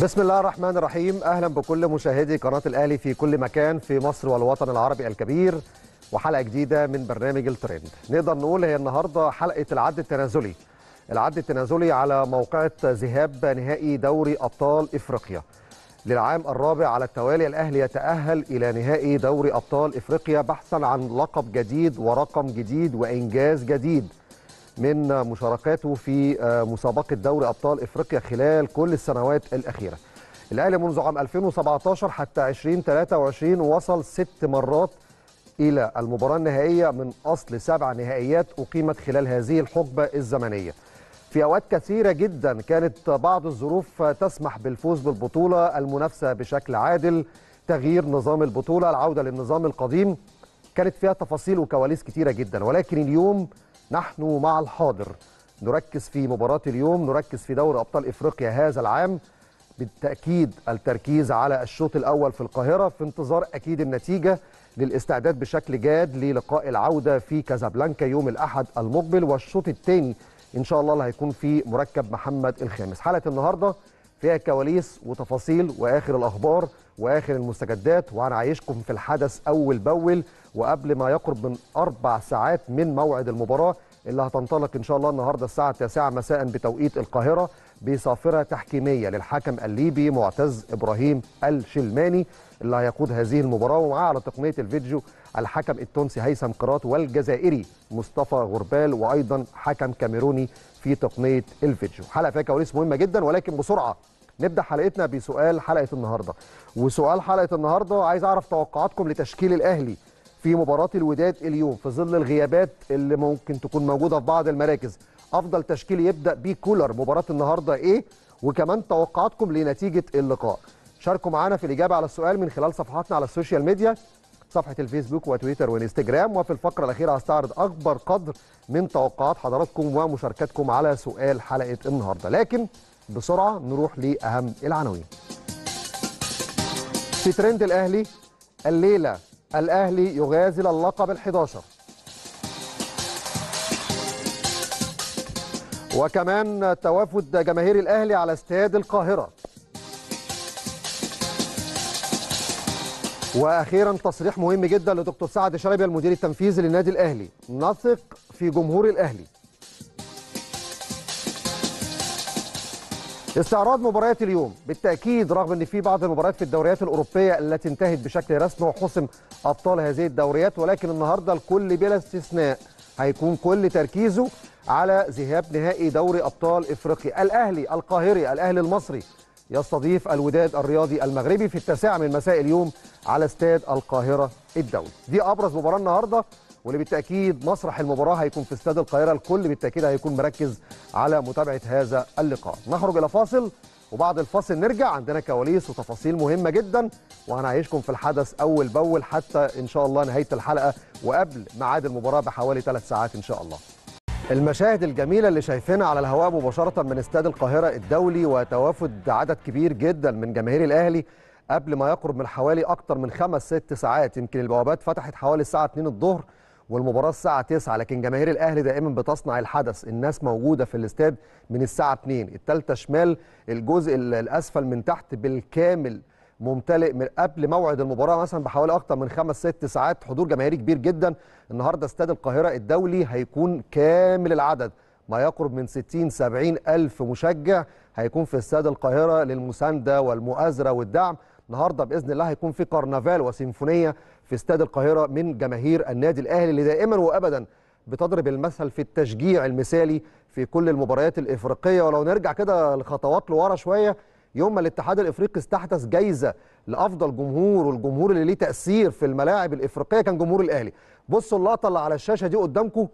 بسم الله الرحمن الرحيم اهلا بكل مشاهدي قناه الاهلي في كل مكان في مصر والوطن العربي الكبير وحلقه جديده من برنامج الترند نقدر نقول هي النهارده حلقه العد التنازلي العد التنازلي على موقعة ذهاب نهائي دوري ابطال افريقيا للعام الرابع على التوالي الاهلي يتاهل الى نهائي دوري ابطال افريقيا بحثا عن لقب جديد ورقم جديد وانجاز جديد من مشاركاته في آه، مسابقة دوري أبطال إفريقيا خلال كل السنوات الأخيرة الأهلي منذ عام 2017 حتى 2023 وصل ست مرات إلى المباراة النهائية من أصل سبع نهائيات أقيمت خلال هذه الحقبة الزمنية في أوقات كثيرة جدا كانت بعض الظروف تسمح بالفوز بالبطولة المنافسة بشكل عادل تغيير نظام البطولة العودة للنظام القديم كانت فيها تفاصيل وكواليس كثيره جدا ولكن اليوم نحن مع الحاضر نركز في مباراة اليوم نركز في دوري أبطال إفريقيا هذا العام بالتأكيد التركيز على الشوط الأول في القاهرة في انتظار أكيد النتيجة للاستعداد بشكل جاد للقاء العودة في كازابلانكا يوم الأحد المقبل والشوط الثاني إن شاء الله اللي هيكون في مركب محمد الخامس حلقة النهاردة فيها كواليس وتفاصيل واخر الاخبار واخر المستجدات وهنعيشكم في الحدث اول باول وقبل ما يقرب من اربع ساعات من موعد المباراه اللي هتنطلق ان شاء الله النهارده الساعه 9 مساء بتوقيت القاهره بصافره تحكيميه للحكم الليبي معتز ابراهيم الشلماني اللي هيقود هذه المباراه ومعاه على تقنيه الفيديو الحكم التونسي هيثم قراط والجزائري مصطفى غربال وايضا حكم كاميروني في تقنيه الفيديو حلقه فيها كواليس مهمه جدا ولكن بسرعه نبدا حلقتنا بسؤال حلقه النهارده وسؤال حلقه النهارده عايز اعرف توقعاتكم لتشكيل الاهلي في مباراه الوداد اليوم في ظل الغيابات اللي ممكن تكون موجوده في بعض المراكز افضل تشكيل يبدا بيه كولر مباراه النهارده ايه وكمان توقعاتكم لنتيجه اللقاء شاركوا معانا في الاجابه على السؤال من خلال صفحاتنا على السوشيال ميديا صفحه الفيسبوك وتويتر وانستجرام وفي الفقره الاخيره هستعرض اكبر قدر من توقعات حضراتكم ومشاركاتكم على سؤال حلقه النهارده لكن بسرعه نروح لاهم العناوين. في ترند الاهلي الليله الاهلي يغازل اللقب ال 11 وكمان توافد جماهير الاهلي على استاد القاهره واخيرا تصريح مهم جدا لدكتور سعد شلبي المدير التنفيذي للنادي الاهلي نثق في جمهور الاهلي استعراض مباريات اليوم بالتاكيد رغم ان في بعض المباريات في الدوريات الاوروبيه التي انتهت بشكل رسمي وحسم ابطال هذه الدوريات ولكن النهارده الكل بلا استثناء هيكون كل تركيزه على ذهاب نهائي دوري ابطال افريقيا الاهلي القاهري الاهلي المصري يستضيف الوداد الرياضي المغربي في التاسعه من مساء اليوم على استاد القاهره الدولي دي ابرز مباراه النهارده واللي بالتاكيد مسرح المباراه هيكون في استاد القاهره الكل بالتاكيد هيكون مركز على متابعه هذا اللقاء نخرج الى فاصل وبعد الفاصل نرجع عندنا كواليس وتفاصيل مهمه جدا وهنعيشكم في الحدث اول باول حتى ان شاء الله نهايه الحلقه وقبل ميعاد المباراه بحوالي ثلاث ساعات ان شاء الله المشاهد الجميلة اللي شايفينها على الهواء مباشرة من استاد القاهرة الدولي وتوافد عدد كبير جدا من جماهير الأهلي قبل ما يقرب من حوالي أكتر من خمس ست ساعات يمكن البوابات فتحت حوالي الساعة 2 الظهر والمباراه الساعه 9 لكن جماهير الاهلي دائما بتصنع الحدث الناس موجوده في الاستاد من الساعه 2 الثالثه شمال الجزء الاسفل من تحت بالكامل ممتلئ من قبل موعد المباراه مثلا بحوالي اكتر من خمس ست ساعات حضور جماهيري كبير جدا النهارده استاد القاهره الدولي هيكون كامل العدد ما يقرب من 60 70 الف مشجع هيكون في استاد القاهره للمسانده والمؤازره والدعم النهارده باذن الله هيكون في كرنفال وسيمفونيه في استاد القاهرة من جماهير النادي الأهلي اللي دائما وأبدا بتضرب المثل في التشجيع المثالي في كل المباريات الإفريقية ولو نرجع كده لخطوات لورا شوية يوم ما الاتحاد الافريقي استحدث جايزه لافضل جمهور والجمهور اللي ليه تاثير في الملاعب الافريقيه كان جمهور الاهلي بصوا اللقطه اللي على الشاشه دي قدامكم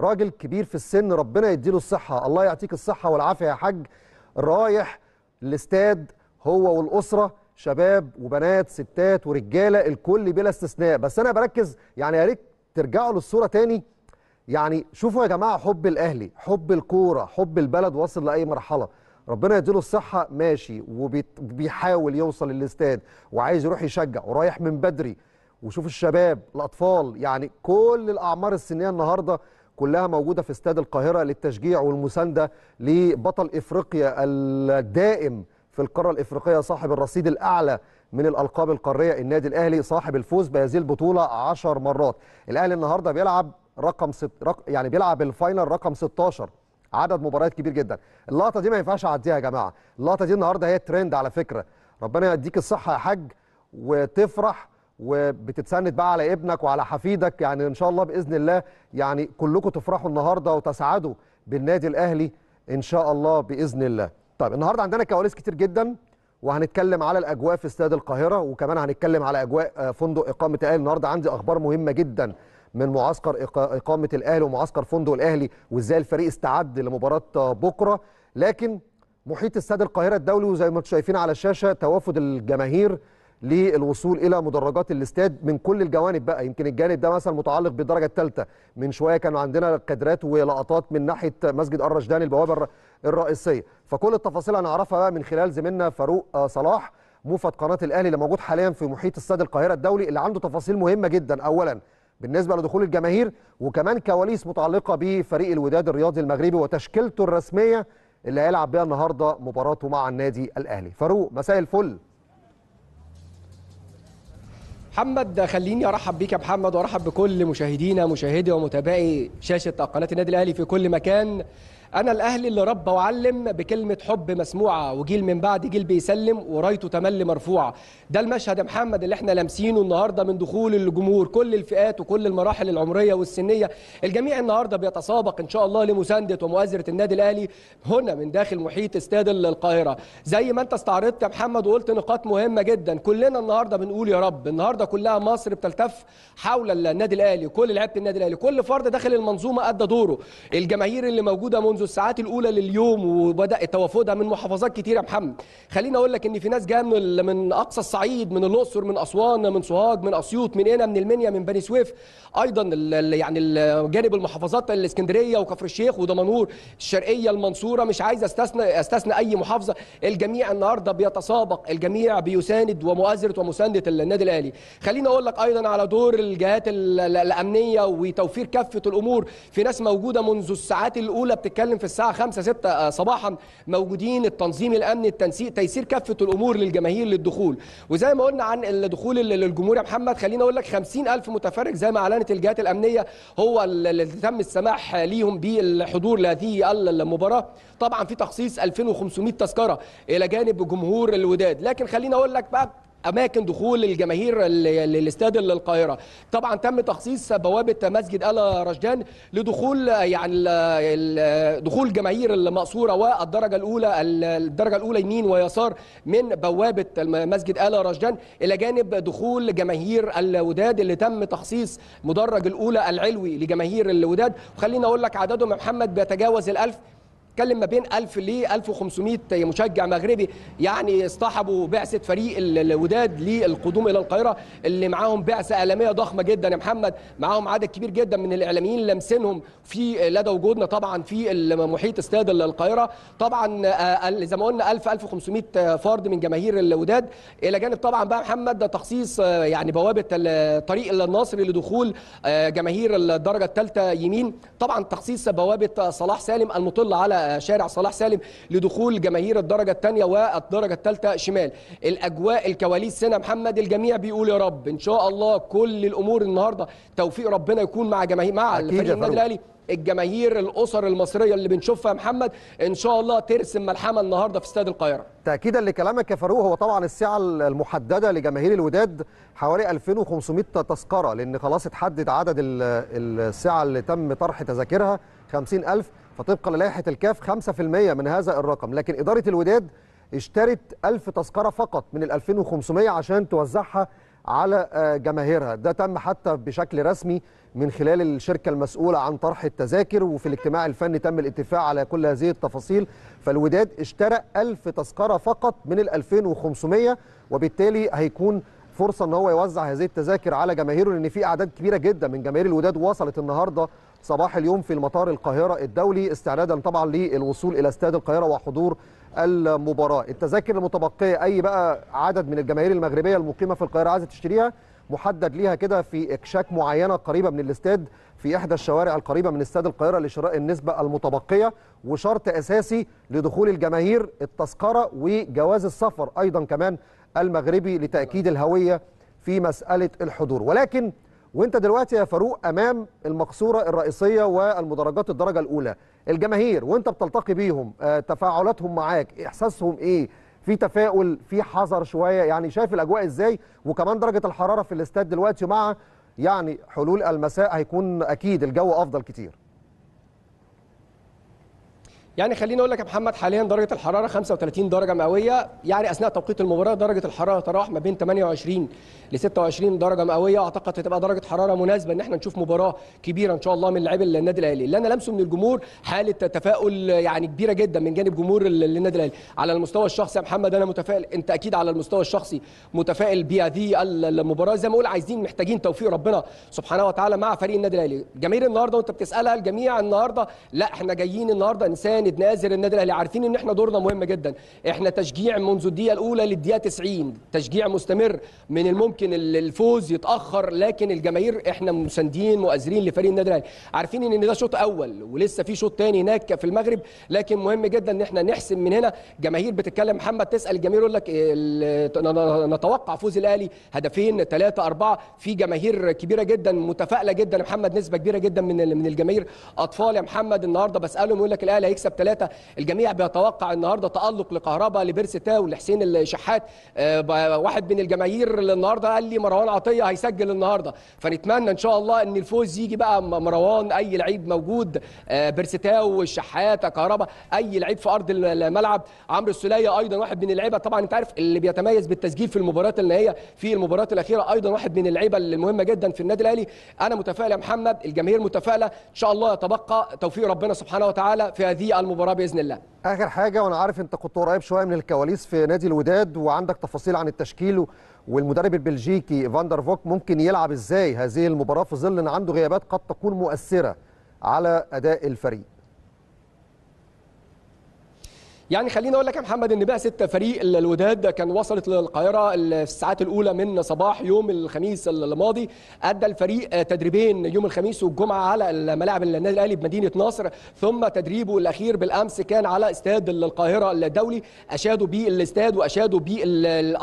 راجل كبير في السن ربنا يديله الصحه الله يعطيك الصحه والعافيه يا حاج رايح الاستاد هو والاسره شباب وبنات ستات ورجاله الكل بلا استثناء بس انا بركز يعني يا ريت ترجعوا للصوره تاني يعني شوفوا يا جماعه حب الاهلي حب الكوره حب البلد واصل لاي مرحله ربنا يديله الصحه ماشي وبيحاول يوصل للاستاد وعايز يروح يشجع ورايح من بدري وشوف الشباب الاطفال يعني كل الاعمار السنيه النهارده كلها موجوده في استاد القاهره للتشجيع والمسانده لبطل افريقيا الدائم في القارة الإفريقية صاحب الرصيد الأعلى من الألقاب القارية النادي الأهلي صاحب الفوز بهذه البطولة 10 مرات الأهلي النهاردة بيلعب رقم ست رق... يعني بيلعب الفاينل رقم 16 عدد مباريات كبير جدا اللقطة دي ما ينفعش أعديها يا جماعة اللقطة دي النهاردة هي ترند على فكرة ربنا يديك الصحة يا حاج وتفرح وبتتسند بقى على ابنك وعلى حفيدك يعني ان شاء الله باذن الله يعني كلكم تفرحوا النهارده وتسعدوا بالنادي الاهلي ان شاء الله باذن الله طيب النهارده عندنا كواليس كتير جدا وهنتكلم على الاجواء في استاد القاهره وكمان هنتكلم على اجواء آه، فندق اقامه الاهلي النهارده عندي اخبار مهمه جدا من معسكر اقامه الاهلي ومعسكر فندق الاهلي وازاي الفريق استعد لمباراه آه، بكره لكن محيط استاد القاهره الدولي وزي ما انتم شايفين على الشاشه توافد الجماهير للوصول الى مدرجات الاستاد من كل الجوانب بقى يمكن الجانب ده مثلا متعلق بالدرجه الثالثه من شويه كانوا عندنا كادرات ولقطات من ناحيه مسجد الرشدان البوابه الرئيسيه فكل التفاصيل هنعرفها بقى من خلال زميلنا فاروق آه، صلاح موفد قناه الاهلي اللي موجود حاليا في محيط استاد القاهره الدولي اللي عنده تفاصيل مهمه جدا اولا بالنسبه لدخول الجماهير وكمان كواليس متعلقه بفريق الوداد الرياضي المغربي وتشكيلته الرسميه اللي هيلعب بيها النهارده مباراته مع النادي الاهلي فاروق مساء الفل محمد خليني ارحب بيك يا محمد وارحب بكل مشاهدينا مشاهدي ومتابعي شاشه قناه النادي الاهلي في كل مكان انا الاهلي اللي ربى وعلم بكلمه حب مسموعه وجيل من بعد جيل بيسلم ورايته تملي مرفوعه ده المشهد يا محمد اللي احنا لامسينه النهارده من دخول الجمهور كل الفئات وكل المراحل العمريه والسنيه الجميع النهارده بيتسابق ان شاء الله لمسانده ومؤازره النادي الاهلي هنا من داخل محيط استاد القاهره زي ما انت استعرضت يا محمد وقلت نقاط مهمه جدا كلنا النهارده بنقول يا رب النهارده كلها مصر بتلتف حول النادي الاهلي كل لعيبه النادي الاهلي كل فرد داخل المنظومه ادى دوره الجماهير اللي موجوده منذ منذ الساعات الاولى لليوم وبدا توافدها من محافظات كتير يا محمد خليني اقول لك ان في ناس جايه من من اقصى الصعيد من الاقصر من اسوان من سوهاج من اسيوط من هنا من المنيا من بني سويف ايضا يعني جانب المحافظات الاسكندريه وكفر الشيخ ودمنهور الشرقيه المنصوره مش عايز استثنى استثنى اي محافظه الجميع النهارده بيتسابق الجميع بيساند ومؤازره ومسانده النادي الاهلي خليني اقول لك ايضا على دور الجهات الامنيه وتوفير كافه الامور في ناس موجوده منذ الساعات الاولى بتتكلم بنتكلم في الساعه 5 6 آه، صباحا موجودين التنظيم الامني التنسيق تيسير كافه الامور للجماهير للدخول وزي ما قلنا عن الدخول للجمهور يا محمد خليني اقول لك 50000 متفرج زي ما اعلنت الجهات الامنيه هو اللي تم السماح ليهم بالحضور لهذه المباراه طبعا في تخصيص 2500 تذكره الى جانب جمهور الوداد لكن خليني اقول لك بقى اماكن دخول الجماهير للاستاد القاهره طبعا تم تخصيص بوابه مسجد ال رشدان لدخول يعني دخول جماهير المقصوره والدرجه الاولى الدرجه الاولى يمين ويسار من بوابه مسجد ال رشدان الى جانب دخول جماهير الوداد اللي تم تخصيص مدرج الاولى العلوي لجماهير الوداد وخليني اقول لك عددهم يا محمد بيتجاوز الألف تكلم ما بين 1000 ل 1500 مشجع مغربي يعني اصطحبوا بعثه فريق الوداد للقدوم الى القاهره اللي معاهم بعثه اعلاميه ضخمه جدا يا محمد معاهم عدد كبير جدا من الاعلاميين لامسينهم في لدى وجودنا طبعا في محيط استاد القاهره طبعا آه، زي ما قلنا 1000 1500 فرد من جماهير الوداد الى جانب طبعا بقى محمد ده تخصيص آه، يعني بوابه الطريق الناصر لدخول آه، جماهير الدرجه الثالثه يمين طبعا تخصيص بوابه صلاح سالم المطله على شارع صلاح سالم لدخول جماهير الدرجه الثانيه والدرجه الثالثه شمال الاجواء الكواليس سنه محمد الجميع بيقول يا رب ان شاء الله كل الامور النهارده توفيق ربنا يكون مع جماهير مع النادي الاهلي الجماهير الاسر المصريه اللي بنشوفها يا محمد ان شاء الله ترسم ملحمه النهارده في استاد القاهره تاكيدا لكلامك يا فاروق هو طبعا السعه المحدده لجماهير الوداد حوالي 2500 تذكره لان خلاص اتحدد عدد السعه اللي تم طرح تذاكرها 50000 فطبقا للائحه الكاف 5% من هذا الرقم لكن اداره الوداد اشترت 1000 تذكره فقط من ال 2500 عشان توزعها على آه، جماهيرها ده تم حتى بشكل رسمي من خلال الشركة المسؤولة عن طرح التذاكر وفي الاجتماع الفني تم الاتفاق على كل هذه التفاصيل فالوداد اشترى 1000 تذكرة فقط من ال 2500 وبالتالي هيكون فرصة ان هو يوزع هذه التذاكر على جماهيره لان في اعداد كبيرة جدا من جماهير الوداد وصلت النهارده صباح اليوم في المطار القاهرة الدولي استعدادا طبعا للوصول إلى استاد القاهرة وحضور المباراة التذاكر المتبقية أي بقى عدد من الجماهير المغربية المقيمة في القاهرة عايزة تشتريها محدد ليها كده في اكشاك معينه قريبه من الاستاد في احدى الشوارع القريبه من استاد القاهره لشراء النسبه المتبقيه وشرط اساسي لدخول الجماهير التذكره وجواز السفر ايضا كمان المغربي لتاكيد الهويه في مساله الحضور ولكن وانت دلوقتي يا فاروق امام المقصوره الرئيسيه والمدرجات الدرجه الاولى الجماهير وانت بتلتقي بيهم آه، تفاعلاتهم معاك احساسهم ايه في تفاؤل في حذر شويه يعني شايف الاجواء ازاي وكمان درجه الحراره في الاستاد دلوقتي مع يعني حلول المساء هيكون اكيد الجو افضل كتير يعني خليني اقول لك يا محمد حاليا درجه الحراره 35 درجه مئويه يعني اثناء توقيت المباراه درجه الحراره تتراوح ما بين 28 ل 26 درجه مئويه اعتقد هتبقى درجه حراره مناسبه ان احنا نشوف مباراه كبيره ان شاء الله من لاعبي النادي الاهلي اللي انا لمسه من الجمهور حاله تفاؤل يعني كبيره جدا من جانب جمهور النادي الاهلي على المستوى الشخصي يا محمد انا متفائل انت اكيد على المستوى الشخصي متفائل بهذه المباراه زي ما اقول عايزين محتاجين توفيق ربنا سبحانه وتعالى مع فريق النادي الاهلي جماهير النهارده وانت بتسالها الجميع النهارده لا احنا جايين النهارده انسان نتنازل النادي الاهلي عارفين ان احنا دورنا مهم جدا احنا تشجيع منذ الدقيقه الاولى للدقيقه 90 تشجيع مستمر من الممكن الفوز يتاخر لكن الجماهير احنا مساندين مؤازرين لفريق النادي الاهلي عارفين ان ده شوط اول ولسه في شوط ثاني هناك في المغرب لكن مهم جدا ان احنا نحسم من هنا جماهير بتتكلم محمد تسال الجماهير يقول لك نتوقع فوز الاهلي هدفين ثلاثه اربعه في جماهير كبيره جدا متفائله جدا محمد نسبه كبيره جدا من من الجماهير اطفال يا محمد النهارده بسالهم يقول لك الاهلي هيكسب ثلاثه الجميع بيتوقع النهارده تالق لكهربا لبيرس تاو لحسين الشحات آه، واحد من الجماهير اللي النهارده قال لي مروان عطيه هيسجل النهارده فنتمنى ان شاء الله ان الفوز يجي بقى مروان اي لعيب موجود آه، بيرس تاو الشحات كهربا اي لعيب في ارض الملعب عمرو السلية ايضا واحد من اللعيبه طبعا انت عارف اللي بيتميز بالتسجيل في المباريات النهائيه في المباريات الاخيره ايضا واحد من اللعيبه المهمه جدا في النادي الاهلي انا متفائل يا محمد الجماهير متفائله ان شاء الله يتبقى توفيق ربنا سبحانه وتعالى في هذه المباراه باذن الله اخر حاجه وانا عارف انت كنت قريب شويه من الكواليس في نادي الوداد وعندك تفاصيل عن التشكيل والمدرب البلجيكي فاندر فوك ممكن يلعب ازاي هذه المباراه في ظل ان عنده غيابات قد تكون مؤثره على اداء الفريق يعني خليني اقول لك يا محمد ان بقى ست فريق الوداد كان وصلت للقاهره في الساعات الاولى من صباح يوم الخميس الماضي ادى الفريق تدريبين يوم الخميس والجمعه على ملاعب النادي الاهلي بمدينه نصر ثم تدريبه الاخير بالامس كان على استاد القاهره الدولي اشادوا بالاستاد الاستاد واشادوا به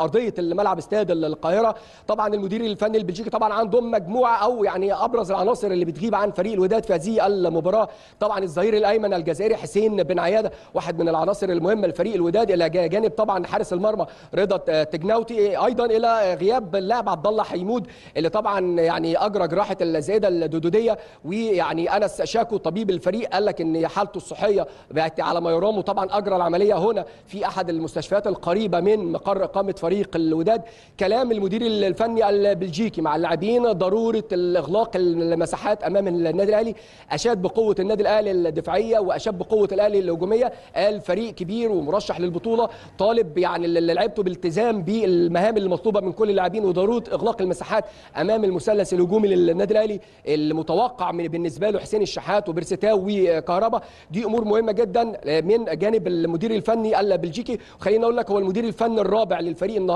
ارضيه الملعب استاد القاهره طبعا المدير الفني البلجيكي طبعا عندهم مجموعه او يعني ابرز العناصر اللي بتغيب عن فريق الوداد في هذه المباراه طبعا الظهير الايمن الجزائري حسين بن عياده واحد من العناصر المهمه لفريق الوداد الى جانب طبعا حارس المرمى رضا تجناوتي ايضا الى غياب اللاعب عبد الله حيمود اللي طبعا يعني اجرى جراحه الزائده الدودوديه ويعني انس شاكو طبيب الفريق قال لك ان حالته الصحيه بقت على ما يرام وطبعا اجرى العمليه هنا في احد المستشفيات القريبه من مقر اقامه فريق الوداد كلام المدير الفني البلجيكي مع اللاعبين ضروره الاغلاق المساحات امام النادي الاهلي اشاد بقوه النادي الاهلي الدفاعيه واشاد بقوه الاهلي الهجوميه قال فريق كبير ومرشح للبطوله طالب يعني لعبته بالتزام بالمهام المطلوبه من كل اللاعبين وضروره اغلاق المساحات امام المثلث الهجومي للنادي الاهلي المتوقع بالنسبه له حسين الشحات وبرستاو وكهربا دي امور مهمه جدا من جانب المدير الفني البلجيكي وخليني اقول لك هو المدير الفني الرابع للفريق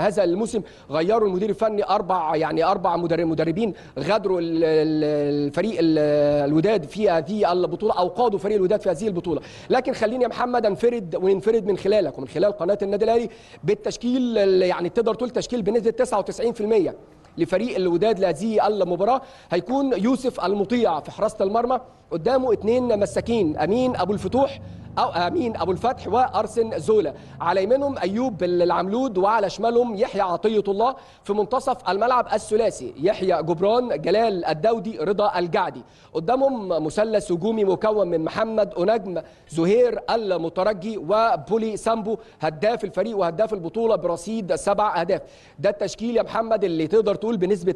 هذا الموسم غيروا المدير الفني اربع يعني اربع مدربين غادروا الفريق الوداد في هذه البطوله او قادوا فريق الوداد في هذه البطوله لكن خليني يا محمد انفرد وينفرد وينفرد من خلالك ومن خلال قناه النادي الاهلي بالتشكيل يعني تقدر تقول تشكيل بنسبه 99% لفريق الوداد لهذه المباراه هيكون يوسف المطيع في حراسه المرمى قدامه اثنين مساكين امين ابو الفتوح أو امين ابو الفتح وارسن زولا على يمينهم ايوب العملود وعلى شمالهم يحيى عطيه الله في منتصف الملعب الثلاثي يحيى جبران جلال الدودي رضا الجعدي قدامهم مثلث هجومي مكون من محمد اونجم زهير المترجي وبولي سامبو هداف الفريق وهداف البطوله برصيد سبع اهداف ده التشكيل يا محمد اللي تقدر تقول بنسبه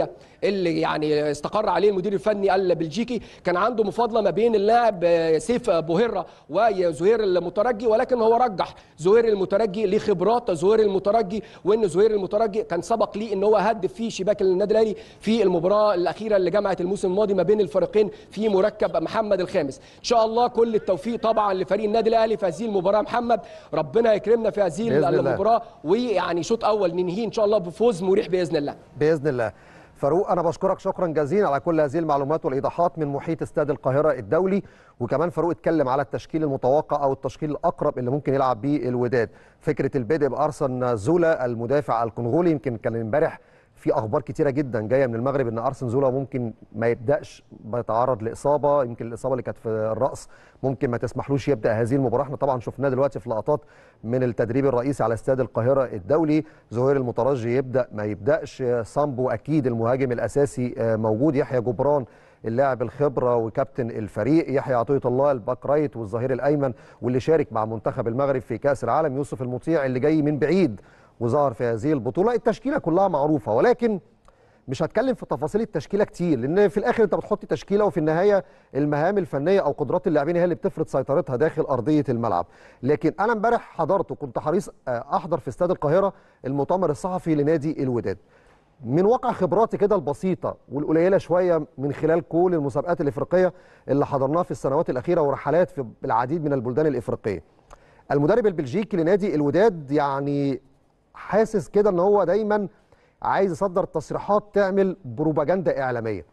99% اللي يعني استقر عليه المدير الفني البلجيكي المكسيكي كان عنده مفاضله ما بين اللاعب آه، سيف بوهره وزهير المترجي ولكن هو رجح زهير المترجي لخبرات زهير المترجي وان زهير المترجي كان سبق ليه ان هو هدف في شباك النادي الاهلي في المباراه الاخيره اللي جمعت الموسم الماضي ما بين الفريقين في مركب محمد الخامس ان شاء الله كل التوفيق طبعا لفريق النادي الاهلي في هذه المباراه محمد ربنا يكرمنا في هذه المباراه ويعني شوط اول ننهيه ان شاء الله بفوز مريح باذن الله باذن الله فاروق انا بشكرك شكرا جزيلا على كل هذه المعلومات والايضاحات من محيط استاد القاهره الدولي وكمان فاروق اتكلم على التشكيل المتوقع او التشكيل الاقرب اللي ممكن يلعب بيه الوداد فكره البدء بارسن زولا المدافع الكونغولي يمكن كان امبارح في اخبار كتيره جدا جايه من المغرب ان ارسن زولا ممكن ما يبداش بيتعرض لاصابه يمكن الاصابه اللي كانت في الراس ممكن ما تسمحلوش يبدا هذه المباراه احنا طبعا شفناه دلوقتي في لقطات من التدريب الرئيسي على استاد القاهره الدولي زهير المترجي يبدا ما يبداش سامبو اكيد المهاجم الاساسي آه، موجود يحيى جبران اللاعب الخبره وكابتن الفريق يحيى عطيه الله الباك رايت والظهير الايمن واللي شارك مع منتخب المغرب في كاس العالم يوسف المطيع اللي جاي من بعيد وظهر في هذه البطوله التشكيله كلها معروفه ولكن مش هتكلم في تفاصيل التشكيله كتير لان في الاخر انت بتحط تشكيله وفي النهايه المهام الفنيه او قدرات اللاعبين هي اللي بتفرض سيطرتها داخل ارضيه الملعب لكن انا امبارح حضرت وكنت حريص آه، احضر في استاد القاهره المؤتمر الصحفي لنادي الوداد من واقع خبراتي كده البسيطه والقليله شويه من خلال كل المسابقات الافريقيه اللي حضرناها في السنوات الاخيره ورحلات في العديد من البلدان الافريقيه المدرب البلجيكي لنادي الوداد يعني حاسس كده ان هو دايما عايز يصدر تصريحات تعمل بروباجندا اعلاميه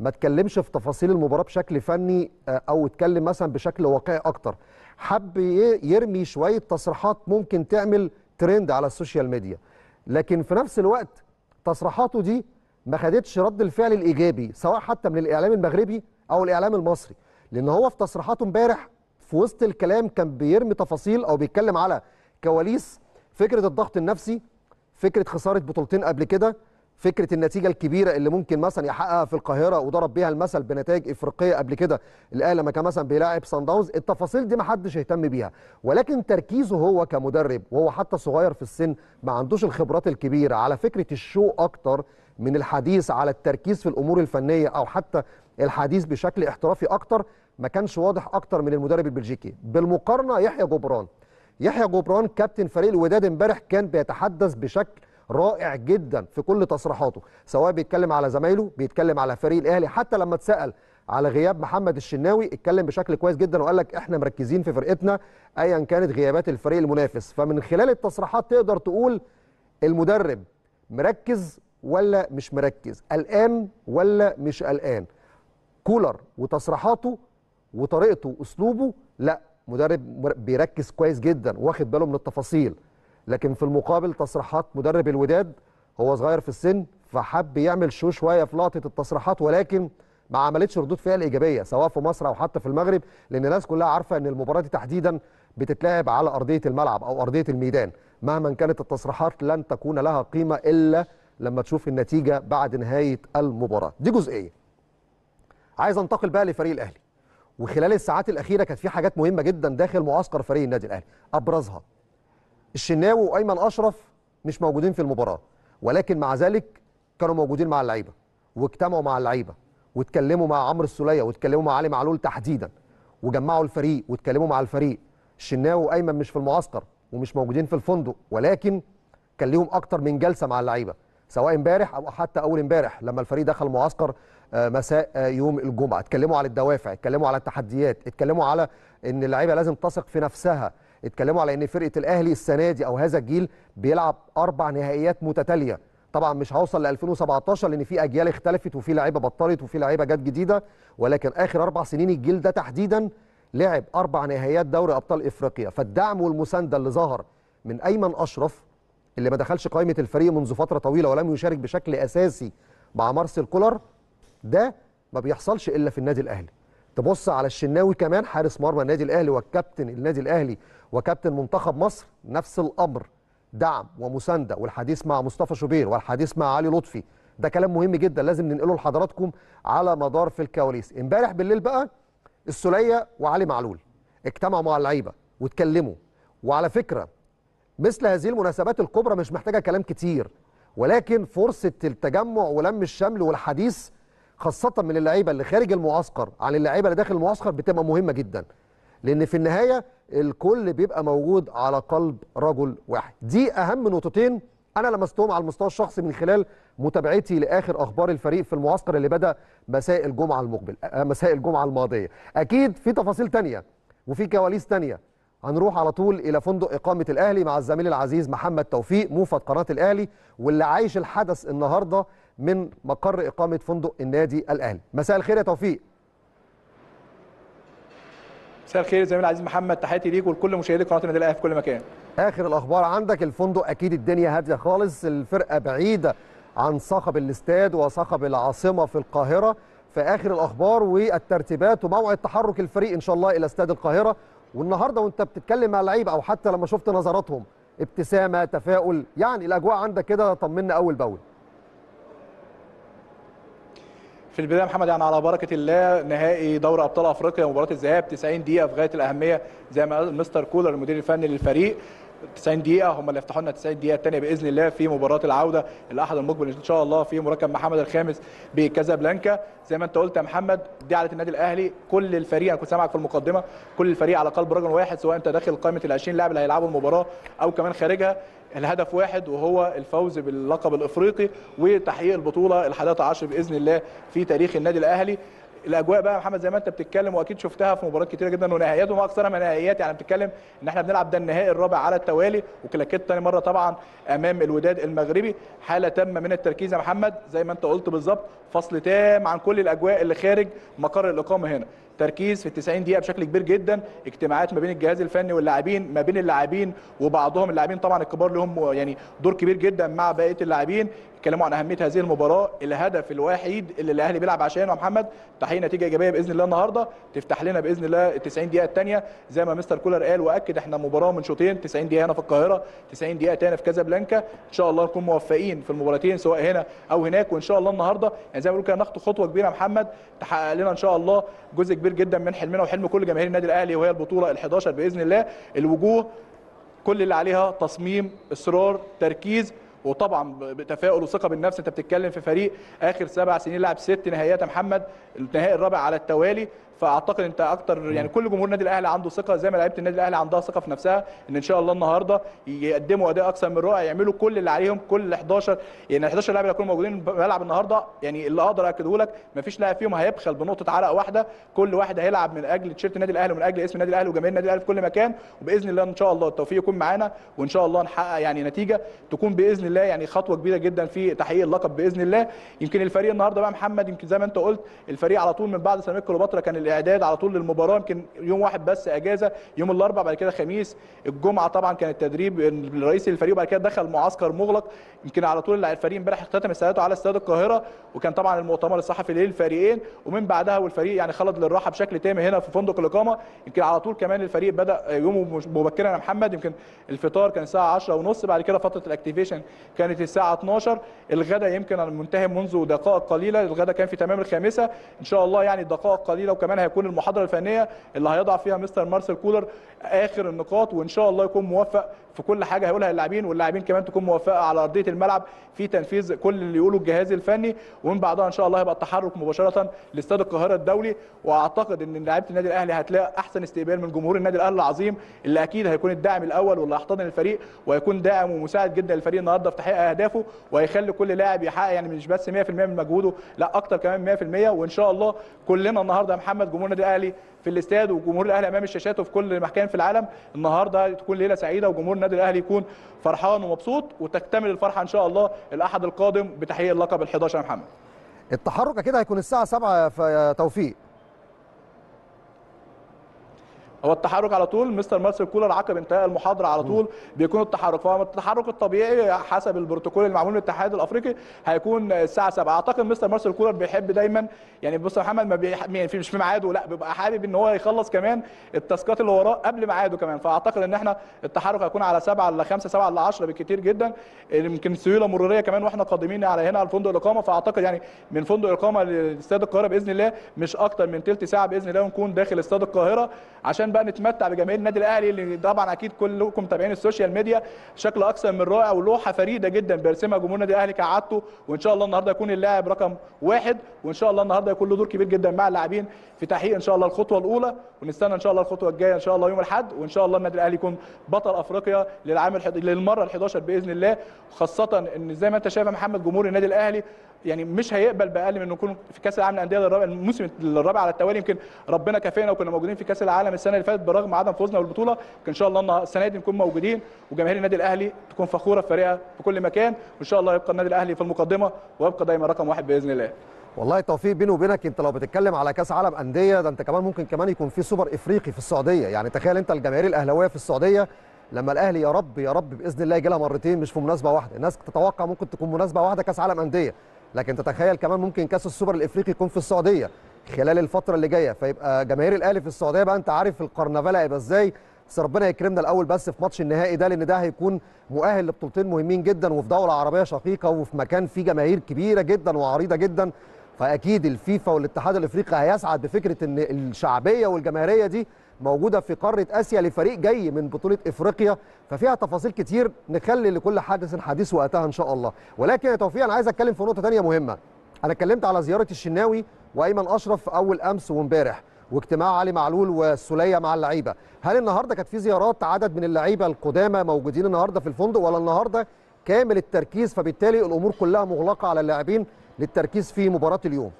ما تكلمش في تفاصيل المباراه بشكل فني آه، او اتكلم مثلا بشكل واقعي اكتر حب يرمي شويه تصريحات ممكن تعمل ترند على السوشيال ميديا لكن في نفس الوقت تصريحاته دي ما خدتش رد الفعل الايجابي سواء حتى من الاعلام المغربي او الاعلام المصري لان هو في تصريحاته امبارح في وسط الكلام كان بيرمي تفاصيل او بيتكلم على كواليس فكره الضغط النفسي فكره خساره بطولتين قبل كده فكره النتيجه الكبيره اللي ممكن مثلا يحققها في القاهره وضرب بيها المثل بنتائج افريقيه قبل كده الاهلي لما كان مثلا بيلاعب سان داونز التفاصيل دي ما حدش اهتم بيها ولكن تركيزه هو كمدرب وهو حتى صغير في السن ما عندوش الخبرات الكبيره على فكره الشو اكتر من الحديث على التركيز في الامور الفنيه او حتى الحديث بشكل احترافي اكتر ما كانش واضح اكتر من المدرب البلجيكي بالمقارنه يحيى جبران يحيى جبران كابتن فريق الوداد امبارح كان بيتحدث بشكل رائع جدا في كل تصريحاته سواء بيتكلم على زمايله بيتكلم على فريق الاهلي حتى لما اتسال على غياب محمد الشناوي اتكلم بشكل كويس جدا وقال لك احنا مركزين في فرقتنا ايا كانت غيابات الفريق المنافس فمن خلال التصريحات تقدر تقول المدرب مركز ولا مش مركز قلقان ولا مش قلقان كولر وتصريحاته وطريقته واسلوبه لا مدرب بيركز كويس جدا واخد باله من التفاصيل لكن في المقابل تصريحات مدرب الوداد هو صغير في السن فحب يعمل شو شويه في لقطه التصريحات ولكن ما عملتش ردود فعل ايجابيه سواء في مصر او حتى في المغرب لان الناس كلها عارفه ان المباراه دي تحديدا بتتلعب على ارضيه الملعب او ارضيه الميدان مهما كانت التصريحات لن تكون لها قيمه الا لما تشوف النتيجه بعد نهايه المباراه دي جزئيه عايز انتقل بقى لفريق الاهلي وخلال الساعات الاخيره كانت في حاجات مهمه جدا داخل معسكر فريق النادي الاهلي ابرزها الشناوي وايمن اشرف مش موجودين في المباراه ولكن مع ذلك كانوا موجودين مع اللعيبه واجتمعوا مع اللعيبه واتكلموا مع عمرو السوليه واتكلموا مع علي معلول تحديدا وجمعوا الفريق واتكلموا مع الفريق الشناوي وايمن مش في المعسكر ومش موجودين في الفندق ولكن كان ليهم اكتر من جلسه مع اللعيبه سواء امبارح او حتى اول امبارح لما الفريق دخل معسكر آه، مساء آه، يوم الجمعه اتكلموا على الدوافع اتكلموا على التحديات اتكلموا على ان اللعيبه لازم تثق في نفسها اتكلموا على ان فرقه الاهلي السنه دي او هذا الجيل بيلعب اربع نهائيات متتاليه طبعا مش هوصل ل 2017 لان في اجيال اختلفت وفي لعيبه بطلت وفي لعيبه جت جديده ولكن اخر اربع سنين الجيل ده تحديدا لعب اربع نهائيات دوري ابطال افريقيا فالدعم والمسانده اللي ظهر من ايمن اشرف اللي ما دخلش قائمه الفريق منذ فتره طويله ولم يشارك بشكل اساسي مع مارسيل كولر ده ما بيحصلش الا في النادي الاهلي تبص على الشناوي كمان حارس مرمى النادي الاهلي والكابتن النادي الاهلي وكابتن منتخب مصر نفس الامر دعم ومسانده والحديث مع مصطفى شوبير والحديث مع علي لطفي ده كلام مهم جدا لازم ننقله لحضراتكم على مدار في الكواليس امبارح بالليل بقى السوليه وعلي معلول اجتمعوا مع اللعيبه واتكلموا وعلى فكره مثل هذه المناسبات الكبرى مش محتاجه كلام كتير ولكن فرصه التجمع ولم الشمل والحديث خاصه من اللعيبه اللي خارج المعسكر عن اللعيبه اللي داخل المعسكر بتبقى مهمه جدا لان في النهايه الكل بيبقى موجود على قلب رجل واحد دي اهم نقطتين انا لمستهم على المستوى الشخصي من خلال متابعتي لاخر اخبار الفريق في المعسكر اللي بدا مساء الجمعه المقبل آه، مساء الجمعه الماضيه اكيد في تفاصيل تانية وفي كواليس تانية هنروح على طول الى فندق اقامه الاهلي مع الزميل العزيز محمد توفيق موفد قناه الاهلي واللي عايش الحدث النهارده من مقر اقامه فندق النادي الاهلي مساء الخير يا توفيق مساء الخير زميل عزيز محمد تحياتي ليك ولكل مشاهدي قناه النادي الاهلي في كل مكان اخر الاخبار عندك الفندق اكيد الدنيا هاديه خالص الفرقه بعيده عن صخب الاستاد وصخب العاصمه في القاهره في اخر الاخبار والترتيبات وموعد تحرك الفريق ان شاء الله الى استاد القاهره والنهارده وانت بتتكلم مع اللعيبه او حتى لما شفت نظراتهم ابتسامه تفاؤل يعني الاجواء عندك كده طمنا اول باول في البدايه محمد يعني على بركه الله نهائي دوري ابطال افريقيا مباراه الذهاب 90 دقيقه في غايه الاهميه زي ما قال مستر كولر المدير الفني للفريق 90 دقيقه هم اللي يفتحوا لنا 90 دقيقه الثانيه باذن الله في مباراه العوده الاحد المقبل ان شاء الله في مركب محمد الخامس بكازابلانكا زي ما انت قلت يا محمد دي على النادي الاهلي كل الفريق انا كنت سامعك في المقدمه كل الفريق على قلب رجل واحد سواء انت داخل قائمه ال 20 لاعب اللي هيلعبوا المباراه او كمان خارجها الهدف واحد وهو الفوز باللقب الافريقي وتحقيق البطوله ال11 باذن الله في تاريخ النادي الاهلي الاجواء بقى يا محمد زي ما انت بتتكلم واكيد شفتها في مباريات كتيره جدا ونهاياتهم اكثرها من نهايات يعني بتتكلم ان احنا بنلعب ده النهائي الرابع على التوالي وكلاكيت ثاني مره طبعا امام الوداد المغربي حاله تامه من التركيز يا محمد زي ما انت قلت بالظبط فصل تام عن كل الاجواء اللي خارج مقر الاقامه هنا تركيز في ال 90 دقيقه بشكل كبير جدا اجتماعات ما بين الجهاز الفني واللاعبين ما بين اللاعبين وبعضهم اللاعبين طبعا الكبار لهم يعني دور كبير جدا مع بقيه اللاعبين اتكلموا عن اهميه هذه المباراه الهدف الوحيد اللي الاهلي بيلعب عشانه يا محمد تحقيق نتيجه ايجابيه باذن الله النهارده تفتح لنا باذن الله ال 90 دقيقه الثانيه زي ما مستر كولر قال واكد احنا مباراه من شوطين 90 دقيقه هنا في القاهره 90 دقيقه ثانيه في كازابلانكا ان شاء الله نكون موفقين في المباراتين سواء هنا او هناك وان شاء الله النهارده يعني زي ما بيقولوا كده ناخد خطوه كبيره محمد تحقق لنا ان شاء الله جزء كبير جدا من حلمنا وحلم كل جماهير النادي الاهلي وهي البطوله ال11 باذن الله الوجوه كل اللي عليها تصميم اصرار تركيز وطبعا بتفاؤل وثقه بالنفس انت بتتكلم في فريق اخر سبع سنين لعب ست نهائيات يا محمد النهائي الرابع على التوالي فاعتقد انت اكتر يعني كل جمهور النادي الاهلي عنده ثقه زي ما لعيبه النادي الاهلي عندها ثقه في نفسها ان ان شاء الله النهارده يقدموا اداء اكثر من رائع يعملوا كل اللي عليهم كل 11 يعني 11 لاعب اللي هيكونوا موجودين بيلعب النهارده يعني اللي اقدر اكده لك مفيش لاعب فيهم هيبخل بنقطه عرق واحده كل واحد هيلعب من اجل تيشيرت النادي الاهلي ومن اجل اسم النادي الاهلي وجماهير النادي الاهلي في كل مكان وباذن الله ان شاء الله التوفيق يكون معانا وان شاء الله نحقق يعني نتيجه تكون باذن الله يعني خطوه كبيره جدا في تحقيق اللقب باذن الله يمكن الفريق النهارده بقى محمد يمكن زي ما انت قلت الفريق على طول من بعد سيراميكا كليوباترا كان الاعداد على طول للمباراه يمكن يوم واحد بس اجازه يوم الاربعاء بعد كده خميس الجمعه طبعا كان التدريب الرئيسي للفريق وبعد كده دخل معسكر مغلق يمكن على طول الفريق امبارح اختتم استعداداته على استاد القاهره وكان طبعا المؤتمر الصحفي للفريقين ومن بعدها والفريق يعني خلد للراحه بشكل تام هنا في فندق الاقامه يمكن على طول كمان الفريق بدا يومه مبكرا يا محمد يمكن الفطار كان الساعه 10 ونص بعد كده فتره الاكتيفيشن كانت الساعه 12 الغداء يمكن منتهي منذ دقائق قليله الغداء كان في تمام الخامسه ان شاء الله يعني دقائق قليله وكمان هيكون المحاضره الفنيه اللي هيضع فيها مستر مارسيل كولر اخر النقاط وان شاء الله يكون موفق في كل حاجه هيقولها اللاعبين واللاعبين كمان تكون موفقه على ارضيه الملعب في تنفيذ كل اللي يقوله الجهاز الفني ومن بعدها ان شاء الله هيبقى التحرك مباشره لاستاد القاهره الدولي واعتقد ان لعيبه النادي الاهلي هتلاقي احسن استقبال من جمهور النادي الاهلي العظيم اللي اكيد هيكون الداعم الاول واللي هيحتضن الفريق وهيكون داعم ومساعد جدا للفريق النهارده في تحقيق اهدافه وهيخلي كل لاعب يحقق يعني مش بس 100% من مجهوده لا اكتر كمان 100% وان شاء الله كلنا النهارده يا محمد محمد جمهورنا الاهلي في الاستاد وجمهور الاهلي امام الشاشات وفي كل مكان في العالم النهارده تكون ليله سعيده وجمهور النادي الاهلي يكون فرحان ومبسوط وتكتمل الفرحه ان شاء الله الاحد القادم بتحقيق اللقب ال11 يا محمد التحرك كده هيكون الساعه 7 في توفيق هو التحرك على طول مستر مارسيل كولر عقب انتهاء المحاضره على طول بيكون التحرك فهو التحرك الطبيعي حسب البروتوكول المعمول من الاتحاد الافريقي هيكون الساعه 7 اعتقد مستر مارسيل كولر بيحب دايما يعني بص محمد ما بيحب يعني مش في ميعاده لا بيبقى حابب ان هو يخلص كمان التاسكات اللي وراه قبل ميعاده كمان فاعتقد ان احنا التحرك هيكون على 7 ل 5 7 ل 10 بالكثير جدا يمكن سيوله مروريه كمان واحنا قادمين على هنا على فندق الاقامه فاعتقد يعني من فندق الاقامه لاستاد القاهره باذن الله مش اكتر من ثلث ساعه باذن الله ونكون داخل استاد القاهره عشان بقى نتمتع بجماهير النادي الاهلي اللي طبعا اكيد كلكم تابعين السوشيال ميديا شكل اكثر من رائع ولوحه فريده جدا بيرسمها جمهور النادي الاهلي كعادته وان شاء الله النهارده يكون اللاعب رقم واحد وان شاء الله النهارده يكون له دور كبير جدا مع اللاعبين في تحقيق ان شاء الله الخطوه الاولى ونستنى ان شاء الله الخطوه الجايه ان شاء الله يوم الاحد وان شاء الله النادي الاهلي يكون بطل افريقيا للعام للمره ال 11 باذن الله خاصه ان زي ما انت شايف يا محمد جمهور النادي الاهلي يعني مش هيقبل باقل من انه يكون في كاس العالم للانديه للرابع الموسم الرابع على التوالي يمكن ربنا كفانا وكنا موجودين في كاس العالم السنه اللي فاتت برغم عدم فوزنا بالبطوله ان شاء الله السنه دي نكون موجودين وجماهير النادي الاهلي تكون فخوره بفريقها في كل مكان وان شاء الله يبقى النادي الاهلي في المقدمه ويبقى دايما رقم واحد باذن الله والله توفيق بيني وبينك انت لو بتتكلم على كاس عالم انديه ده انت كمان ممكن كمان يكون في سوبر افريقي في السعوديه يعني تخيل انت الجماهير الاهلاويه في السعوديه لما الاهلي يا رب يا رب باذن الله يجي لها مرتين مش في مناسبه واحده الناس تتوقع ممكن تكون مناسبه واحده كاس عالم انديه لكن تتخيل كمان ممكن كاس السوبر الافريقي يكون في السعوديه خلال الفتره اللي جايه فيبقى جماهير الاهلي في السعوديه بقى انت عارف القرنفال هيبقى ازاي بس ربنا يكرمنا الاول بس في ماتش النهائي ده لان ده هيكون مؤهل لبطولتين مهمين جدا وفي دوله عربيه شقيقه وفي مكان فيه جماهير كبيره جدا وعريضه جدا فاكيد الفيفا والاتحاد الافريقي هيسعد بفكره ان الشعبيه والجماهيريه دي موجوده في قاره اسيا لفريق جاي من بطوله افريقيا ففيها تفاصيل كتير نخلي لكل حدث حديث وقتها ان شاء الله ولكن يا توفيق انا عايز اتكلم في نقطه ثانيه مهمه انا اتكلمت على زياره الشناوي وايمن اشرف اول امس وامبارح واجتماع علي معلول والسوليه مع اللعيبه هل النهارده كانت في زيارات عدد من اللعيبه القدامى موجودين النهارده في الفندق ولا النهارده كامل التركيز فبالتالي الامور كلها مغلقه على اللاعبين للتركيز في مباراه اليوم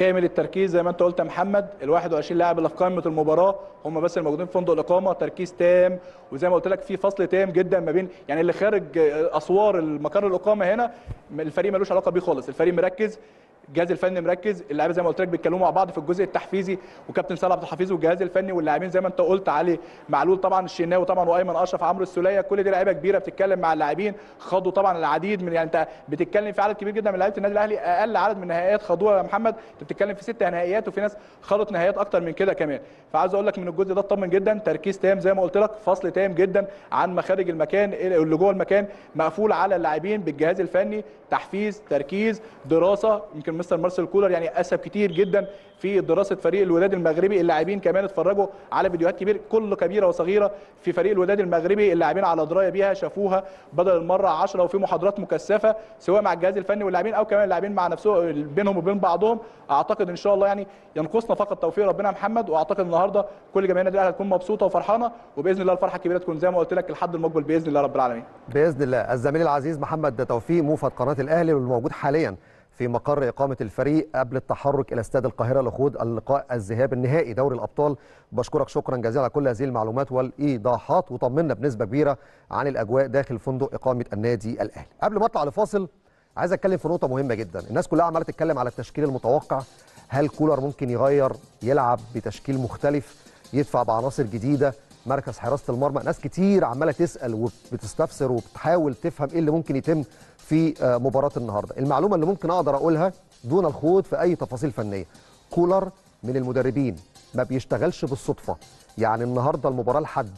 كامل التركيز زي ما انت قلت يا محمد ال 21 لاعب اللي في قائمه المباراه هم بس الموجودين في فندق الاقامه تركيز تام وزي ما قلت لك في فصل تام جدا ما بين يعني اللي خارج اسوار المكان الاقامه هنا الفريق ملوش علاقه بيه خالص الفريق مركز الجهاز الفني مركز اللعيبه زي ما قلت لك بيتكلموا مع بعض في الجزء التحفيزي وكابتن صالح عبد الحفيظ والجهاز الفني واللاعبين زي ما انت قلت علي معلول طبعا الشناوي طبعا وايمن اشرف عمرو السوليه كل دي لعيبه كبيره بتتكلم مع اللاعبين خاضوا طبعا العديد من يعني انت بتتكلم في عدد كبير جدا من لعيبه النادي الاهلي اقل عدد من النهائيات خاضوها يا محمد انت بتتكلم في ست نهائيات وفي ناس خاضت نهائيات اكتر من كده كمان فعاوز اقول لك من الجزء ده اطمن جدا تركيز تام زي ما قلت لك فصل تام جدا عن مخارج المكان اللي جوه المكان مقفول على اللاعبين بالجهاز الفني تحفيز تركيز دراسه يمكن مستر مارسيل كولر يعني اسف كتير جدا في دراسه فريق الوداد المغربي اللاعبين كمان اتفرجوا على فيديوهات كبير كل كبيره وصغيره في فريق الوداد المغربي اللاعبين على درايه بيها شافوها بدل المره 10 وفي محاضرات مكثفه سواء مع الجهاز الفني واللاعبين او كمان اللاعبين مع نفسهم بينهم وبين بعضهم اعتقد ان شاء الله يعني ينقصنا فقط توفيق ربنا محمد واعتقد النهارده كل جماهير النادي الاهلي هتكون مبسوطه وفرحانه وباذن الله الفرحه الكبيره تكون زي ما قلت لك الحد المقبل باذن الله رب العالمين باذن الله الزميل العزيز محمد توفيق موفد قناه الاهلي والموجود حاليا في مقر إقامة الفريق قبل التحرك إلى استاد القاهرة لخوض اللقاء الذهاب النهائي دوري الأبطال بشكرك شكرا جزيلا على كل هذه المعلومات والإيضاحات وطمنا بنسبة كبيرة عن الأجواء داخل فندق إقامة النادي الأهلي قبل ما أطلع لفاصل عايز أتكلم في نقطة مهمة جدا الناس كلها عمالة تتكلم على التشكيل المتوقع هل كولر ممكن يغير يلعب بتشكيل مختلف يدفع بعناصر جديدة مركز حراسه المرمى ناس كتير عماله تسال وبتستفسر وبتحاول تفهم ايه اللي ممكن يتم في آه، مباراه النهارده المعلومه اللي ممكن اقدر اقولها دون الخوض في اي تفاصيل فنيه كولر من المدربين ما بيشتغلش بالصدفه يعني النهارده المباراه الحد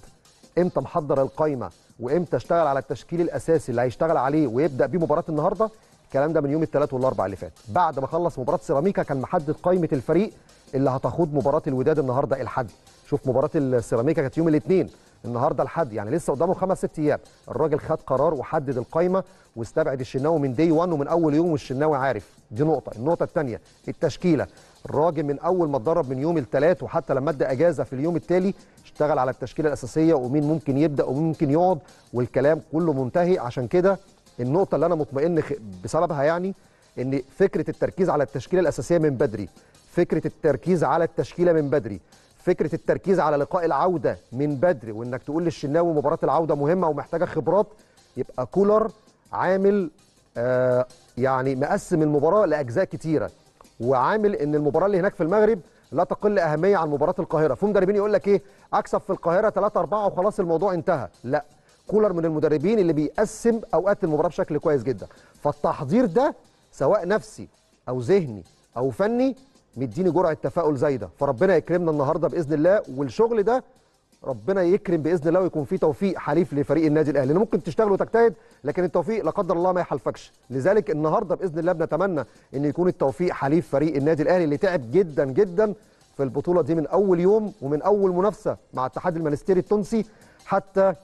امتى محضر القايمه وامتى اشتغل على التشكيل الاساسي اللي هيشتغل عليه ويبدا بيه مباراه النهارده الكلام ده من يوم الثلاث والاربع اللي فات بعد ما خلص مباراه سيراميكا كان محدد قائمه الفريق اللي هتخوض مباراه الوداد النهارده الحد شوف مباراه السيراميكا كانت يوم الاثنين النهارده الحد يعني لسه قدامه خمس ست ايام الراجل خد قرار وحدد القايمه واستبعد الشناوي من دي 1 ومن اول يوم والشناوي عارف دي نقطه النقطه الثانيه التشكيله الراجل من اول ما اتدرب من يوم الثلاث وحتى لما ادى اجازه في اليوم التالي اشتغل على التشكيله الاساسيه ومين ممكن يبدا ومين ممكن يقعد والكلام كله منتهي عشان كده النقطه اللي انا مطمئن بسببها يعني ان فكره التركيز على التشكيله الاساسيه من بدري فكره التركيز على التشكيله من بدري فكره التركيز على لقاء العوده من بدري وانك تقول للشناوي مباراه العوده مهمه ومحتاجه خبرات يبقى كولر عامل آه يعني مقسم المباراه لاجزاء كتيره وعامل ان المباراه اللي هناك في المغرب لا تقل اهميه عن مباراه القاهره في مدربين يقول لك ايه اكسب في القاهره 3 4 وخلاص الموضوع انتهى لا كولر من المدربين اللي بيقسم اوقات المباراه بشكل كويس جدا فالتحضير ده سواء نفسي او ذهني او فني مديني جرعه تفاؤل زايده فربنا يكرمنا النهارده باذن الله والشغل ده ربنا يكرم باذن الله ويكون فيه توفيق حليف لفريق النادي الاهلي ممكن تشتغل وتجتهد لكن التوفيق لا قدر الله ما يحالفكش لذلك النهارده باذن الله بنتمنى ان يكون التوفيق حليف فريق النادي الاهلي اللي تعب جدا جدا في البطوله دي من اول يوم ومن اول منافسه مع اتحاد المنستيري التونسي حتى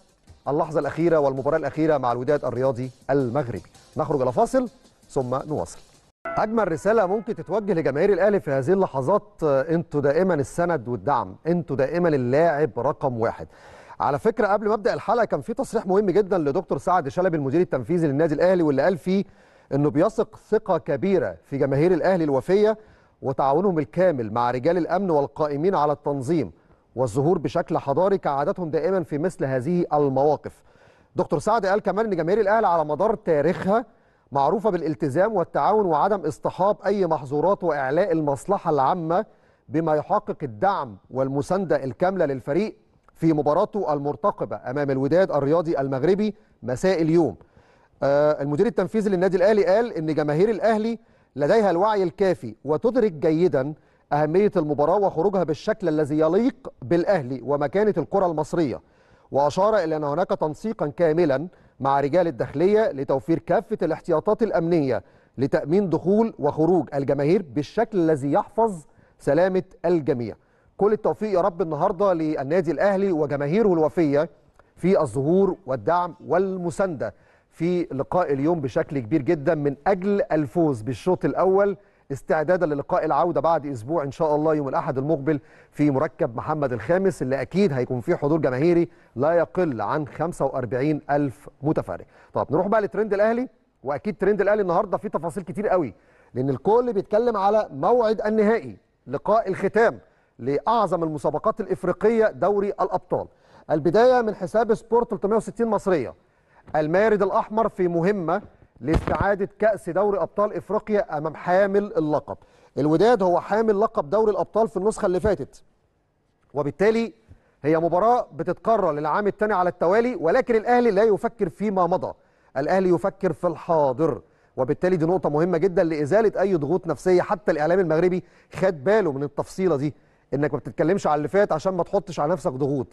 اللحظه الاخيره والمباراه الاخيره مع الوداد الرياضي المغربي نخرج الى فاصل ثم نواصل اجمل رساله ممكن تتوجه لجماهير الاهلي في هذه اللحظات آه، انتوا دائما السند والدعم انتوا دائما اللاعب رقم واحد على فكره قبل ما ابدا الحلقه كان في تصريح مهم جدا لدكتور سعد شلبي المدير التنفيذي للنادي الاهلي واللي قال فيه انه بيثق ثقه كبيره في جماهير الاهلي الوفيه وتعاونهم الكامل مع رجال الامن والقائمين على التنظيم والظهور بشكل حضاري كعادتهم دائما في مثل هذه المواقف دكتور سعد قال كمان ان جماهير الاهلي على مدار تاريخها معروفة بالالتزام والتعاون وعدم اصطحاب أي محظورات وإعلاء المصلحة العامة بما يحقق الدعم والمساندة الكاملة للفريق في مباراته المرتقبة أمام الوداد الرياضي المغربي مساء اليوم آه، المدير التنفيذي للنادي الأهلي قال إن جماهير الأهلي لديها الوعي الكافي وتدرك جيدا أهمية المباراة وخروجها بالشكل الذي يليق بالأهلي ومكانة الكرة المصرية وأشار إلى أن هناك تنسيقا كاملا مع رجال الداخلية لتوفير كافة الاحتياطات الأمنية لتأمين دخول وخروج الجماهير بالشكل الذي يحفظ سلامة الجميع كل التوفيق يا رب النهاردة للنادي الأهلي وجماهيره الوفية في الظهور والدعم والمساندة في لقاء اليوم بشكل كبير جدا من أجل الفوز بالشوط الأول استعدادا للقاء العوده بعد اسبوع ان شاء الله يوم الاحد المقبل في مركب محمد الخامس اللي اكيد هيكون فيه حضور جماهيري لا يقل عن 45 الف متفرج طب نروح بقى لترند الاهلي واكيد ترند الاهلي النهارده فيه تفاصيل كتير قوي لان الكل بيتكلم على موعد النهائي لقاء الختام لاعظم المسابقات الافريقيه دوري الابطال البدايه من حساب سبورت 360 مصريه المارد الاحمر في مهمه لاستعاده كاس دوري ابطال افريقيا امام حامل اللقب الوداد هو حامل لقب دوري الابطال في النسخه اللي فاتت وبالتالي هي مباراه بتتكرر للعام الثاني على التوالي ولكن الاهلي لا يفكر فيما مضى الاهلي يفكر في الحاضر وبالتالي دي نقطه مهمه جدا لازاله اي ضغوط نفسيه حتى الاعلام المغربي خد باله من التفصيله دي انك ما بتتكلمش على اللي فات عشان ما تحطش على نفسك ضغوط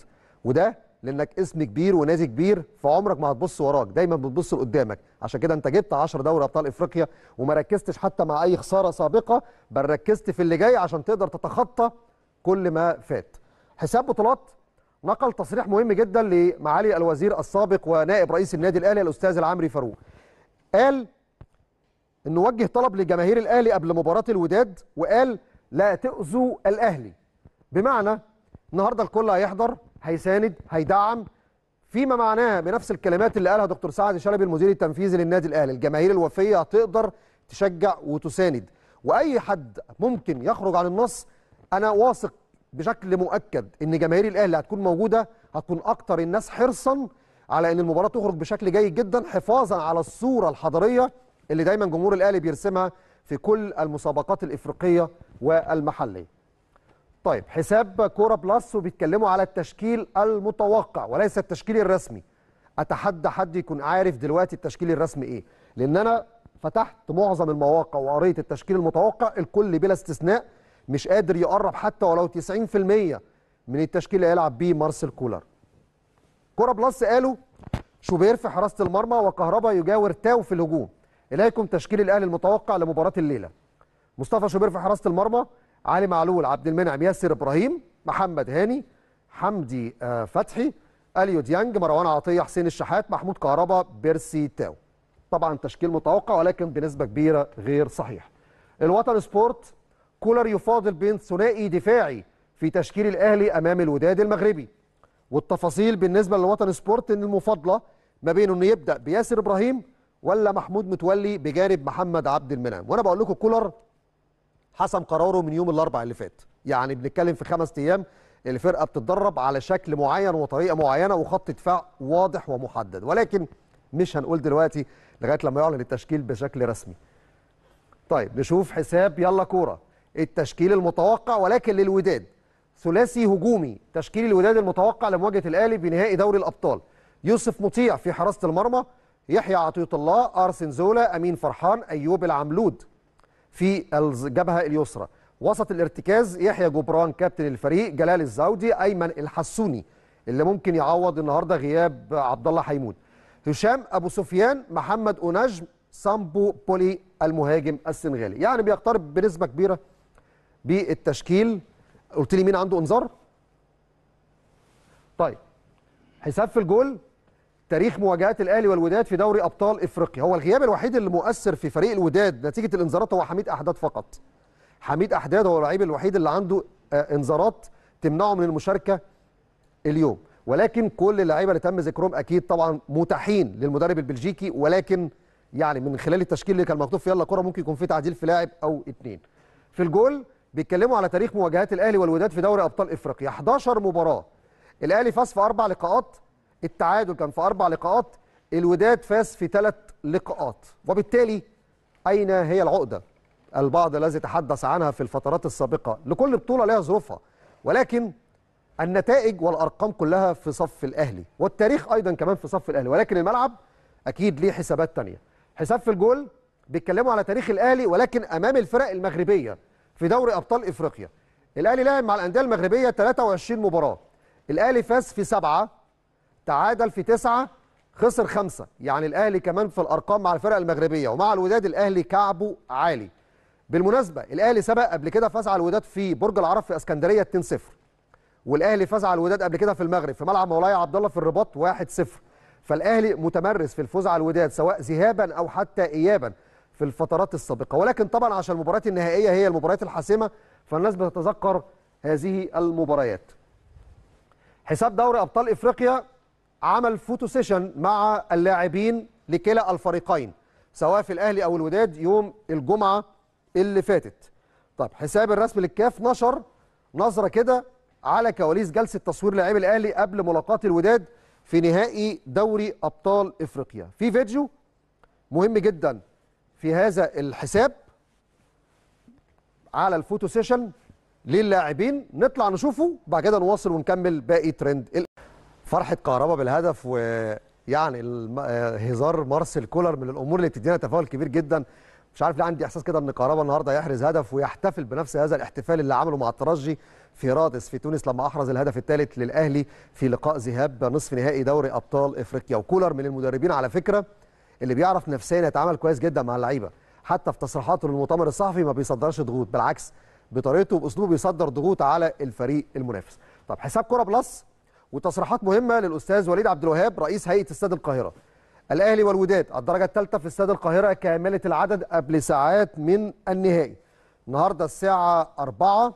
وده لانك اسم كبير ونادي كبير فعمرك ما هتبص وراك دايما بتبص لقدامك عشان كده انت جبت 10 دوري ابطال افريقيا وما ركزتش حتى مع اي خساره سابقه بل ركزت في اللي جاي عشان تقدر تتخطى كل ما فات حساب بطولات نقل تصريح مهم جدا لمعالي الوزير السابق ونائب رئيس النادي الاهلي الاستاذ العمري فاروق قال انه وجه طلب لجماهير الاهلي قبل مباراه الوداد وقال لا تؤذوا الاهلي بمعنى النهارده الكل هيحضر هيساند هيدعم فيما معناها بنفس الكلمات اللي قالها دكتور سعد شلبي المدير التنفيذي للنادي الاهلي الجماهير الوفيه هتقدر تشجع وتساند واي حد ممكن يخرج عن النص انا واثق بشكل مؤكد ان جماهير الاهلي هتكون موجوده هتكون اكتر الناس حرصا على ان المباراه تخرج بشكل جيد جدا حفاظا على الصوره الحضاريه اللي دايما جمهور الاهلي بيرسمها في كل المسابقات الافريقيه والمحليه طيب حساب كوره بلس وبيتكلموا على التشكيل المتوقع وليس التشكيل الرسمي اتحدى حد يكون عارف دلوقتي التشكيل الرسمي ايه لان انا فتحت معظم المواقع وقريت التشكيل المتوقع الكل بلا استثناء مش قادر يقرب حتى ولو 90% من التشكيل اللي هيلعب بيه مارسيل كولر كوره بلس قالوا شوبير في حراسه المرمى وكهربا يجاور تاو في الهجوم اليكم تشكيل الاهلي المتوقع لمباراه الليله مصطفى شوبير في حراسه المرمى علي معلول عبد المنعم ياسر ابراهيم محمد هاني حمدي آه، فتحي اليو ديانج مروان عطيه حسين الشحات محمود كهربا بيرسي تاو طبعا تشكيل متوقع ولكن بنسبه كبيره غير صحيح الوطن سبورت كولر يفاضل بين ثنائي دفاعي في تشكيل الاهلي امام الوداد المغربي والتفاصيل بالنسبه للوطن سبورت ان المفاضله ما بينه انه يبدا بياسر ابراهيم ولا محمود متولي بجانب محمد عبد المنعم وانا بقول لكم كولر حسم قراره من يوم الاربعاء اللي فات يعني بنتكلم في خمس ايام الفرقه بتتدرب على شكل معين وطريقه معينه وخط دفاع واضح ومحدد ولكن مش هنقول دلوقتي لغايه لما يعلن التشكيل بشكل رسمي طيب نشوف حساب يلا كوره التشكيل المتوقع ولكن للوداد ثلاثي هجومي تشكيل الوداد المتوقع لمواجهه الاهلي بنهائي دوري الابطال يوسف مطيع في حراسه المرمى يحيى عطيه الله ارسن زولا امين فرحان ايوب العملود في الجبهه اليسرى وسط الارتكاز يحيى جبران كابتن الفريق جلال الزودي ايمن الحسوني اللي ممكن يعوض النهارده غياب عبد الله حيمود هشام ابو سفيان محمد اونجم سامبو بولي المهاجم السنغالي يعني بيقترب بنسبه كبيره بالتشكيل قلت لي مين عنده انذار طيب حساب في الجول تاريخ مواجهات الاهلي والوداد في دوري ابطال افريقيا هو الغياب الوحيد اللي مؤثر في فريق الوداد نتيجه الانذارات هو حميد احداد فقط حميد احداد هو اللعيب الوحيد اللي عنده آه، انذارات تمنعه من المشاركه اليوم ولكن كل اللعيبه اللي تم ذكرهم اكيد طبعا متاحين للمدرب البلجيكي ولكن يعني من خلال التشكيل اللي كان مكتوب في يلا كره ممكن يكون في تعديل في لاعب او اثنين في الجول بيتكلموا على تاريخ مواجهات الاهلي والوداد في دوري ابطال افريقيا 11 مباراه الاهلي فاز في اربع لقاءات التعادل كان في اربع لقاءات الوداد فاز في ثلاث لقاءات وبالتالي اين هي العقده البعض الذي تحدث عنها في الفترات السابقه لكل بطوله لها ظروفها ولكن النتائج والارقام كلها في صف الاهلي والتاريخ ايضا كمان في صف الاهلي ولكن الملعب اكيد ليه حسابات تانية حساب في الجول بيتكلموا على تاريخ الاهلي ولكن امام الفرق المغربيه في دوري ابطال افريقيا الاهلي لعب مع الانديه المغربيه 23 مباراه الاهلي فاز في سبعه تعادل في تسعة خسر خمسة يعني الأهلي كمان في الأرقام مع الفرق المغربية ومع الوداد الأهلي كعبه عالي بالمناسبة الأهلي سبق قبل كده فاز على الوداد في برج العرب في اسكندرية 2-0 والأهلي فاز على الوداد قبل كده في المغرب في ملعب مولاي عبد الله في الرباط 1-0 فالأهلي متمرس في الفوز على الوداد سواء ذهابا أو حتى إيابا في الفترات السابقة ولكن طبعا عشان المباريات النهائية هي المباريات الحاسمة فالناس بتتذكر هذه المباريات حساب دوري أبطال إفريقيا عمل فوتو سيشن مع اللاعبين لكلا الفريقين سواء في الاهلي او الوداد يوم الجمعه اللي فاتت طب حساب الرسمي للكاف نشر نظره كده على كواليس جلسه تصوير لاعبي الاهلي قبل ملاقاه الوداد في نهائي دوري ابطال افريقيا في فيديو مهم جدا في هذا الحساب على الفوتو سيشن للاعبين نطلع نشوفه بعد كده نواصل ونكمل باقي ترند الاهلي. فرحه كهربا بالهدف ويعني هزار مارسيل كولر من الامور اللي بتدينا تفاؤل كبير جدا مش عارف ليه عندي احساس كده ان كهربا النهارده هيحرز هدف ويحتفل بنفس هذا الاحتفال اللي عمله مع الترجي في رادس في تونس لما احرز الهدف الثالث للاهلي في لقاء ذهاب نصف نهائي دوري ابطال افريقيا وكولر من المدربين على فكره اللي بيعرف نفسيا يتعامل كويس جدا مع اللعيبه حتى في تصريحاته للمؤتمر الصحفي ما بيصدرش ضغوط بالعكس بطريقته وباسلوبه بيصدر ضغوط على الفريق المنافس طب حساب كره بلس وتصريحات مهمه للاستاذ وليد عبد الوهاب رئيس هيئه استاد القاهره الاهلي والوداد الدرجه الثالثه في استاد القاهره كامله العدد قبل ساعات من النهائي النهارده الساعه 4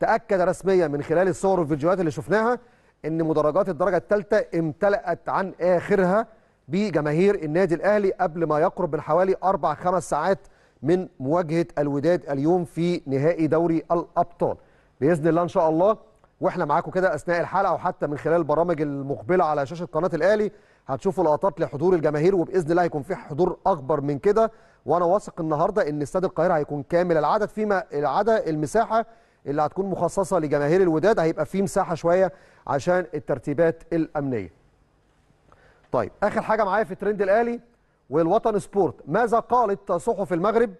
تاكد رسميا من خلال الصور والفيديوهات اللي شفناها ان مدرجات الدرجه الثالثه امتلأت عن اخرها بجماهير النادي الاهلي قبل ما يقرب من حوالي اربع خمس ساعات من مواجهه الوداد اليوم في نهائي دوري الابطال باذن الله ان شاء الله واحنا معاكم كده اثناء الحلقه وحتى من خلال البرامج المقبله على شاشه قناه الاهلي هتشوفوا لقطات لحضور الجماهير وباذن الله هيكون في حضور اكبر من كده وانا واثق النهارده ان استاد القاهره هيكون كامل العدد فيما عدا المساحه اللي هتكون مخصصه لجماهير الوداد هيبقى في مساحه شويه عشان الترتيبات الامنيه. طيب اخر حاجه معايا في ترند الاهلي والوطن سبورت ماذا قالت صحف المغرب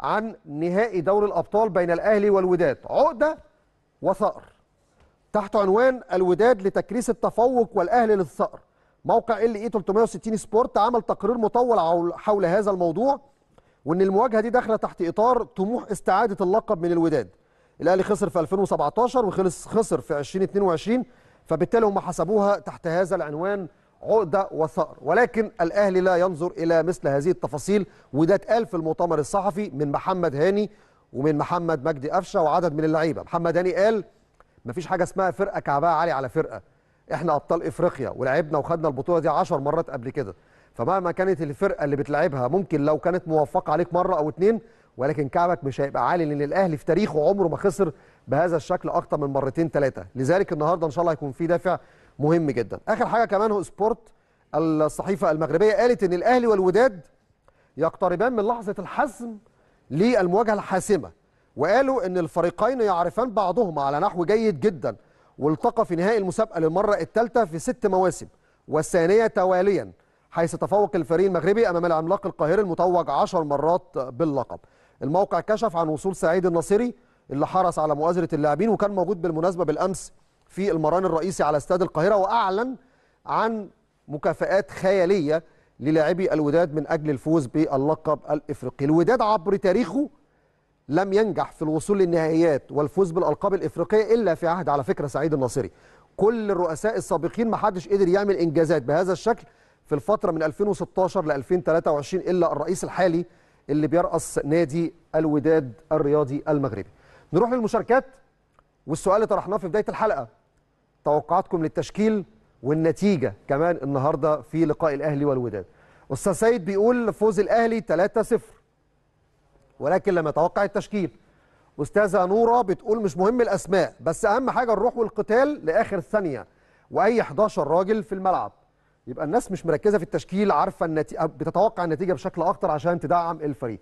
عن نهائي دوري الابطال بين الاهلي والوداد عقده وثأر تحت عنوان الوداد لتكريس التفوق والاهلي للثأر موقع ال اي 360 سبورت عمل تقرير مطول حول هذا الموضوع وان المواجهه دي داخله تحت اطار طموح استعاده اللقب من الوداد الاهلي خسر في 2017 وخلص خسر في 2022 فبالتالي هم حسبوها تحت هذا العنوان عقده وثأر ولكن الاهلي لا ينظر الى مثل هذه التفاصيل وده اتقال في المؤتمر الصحفي من محمد هاني ومن محمد مجدي قفشه وعدد من اللعيبه محمد هاني قال مفيش حاجه اسمها فرقه كعبها عالي على فرقه احنا ابطال افريقيا ولعبنا وخدنا البطوله دي 10 مرات قبل كده فمهما كانت الفرقه اللي بتلعبها ممكن لو كانت موفقه عليك مره او اتنين ولكن كعبك مش هيبقى عالي لان الاهلي في تاريخه عمره ما خسر بهذا الشكل اكتر من مرتين ثلاثه لذلك النهارده ان شاء الله هيكون في دافع مهم جدا اخر حاجه كمان هو سبورت الصحيفه المغربيه قالت ان الاهلي والوداد يقتربان من لحظه الحسم للمواجهه الحاسمه وقالوا ان الفريقين يعرفان بعضهما على نحو جيد جدا والتقى في نهائي المسابقه للمره الثالثه في ست مواسم والثانيه تواليا حيث تفوق الفريق المغربي امام العملاق القاهري المتوج عشر مرات باللقب الموقع كشف عن وصول سعيد النصيري اللي حرص على مؤازره اللاعبين وكان موجود بالمناسبه بالامس في المران الرئيسي على استاد القاهره واعلن عن مكافآت خياليه للاعبي الوداد من اجل الفوز باللقب الافريقي الوداد عبر تاريخه لم ينجح في الوصول للنهائيات والفوز بالألقاب الإفريقية إلا في عهد على فكرة سعيد الناصري كل الرؤساء السابقين ما حدش قدر يعمل إنجازات بهذا الشكل في الفترة من 2016 ل 2023 إلا الرئيس الحالي اللي بيرأس نادي الوداد الرياضي المغربي نروح للمشاركات والسؤال اللي طرحناه في بداية الحلقة توقعاتكم للتشكيل والنتيجة كمان النهاردة في لقاء الأهلي والوداد أستاذ سيد بيقول فوز الأهلي 3-0 ولكن لم يتوقع التشكيل استاذه نوره بتقول مش مهم الاسماء بس اهم حاجه الروح والقتال لاخر ثانيه واي 11 راجل في الملعب يبقى الناس مش مركزه في التشكيل عارفه النتي... بتتوقع النتيجه بشكل اكتر عشان تدعم الفريق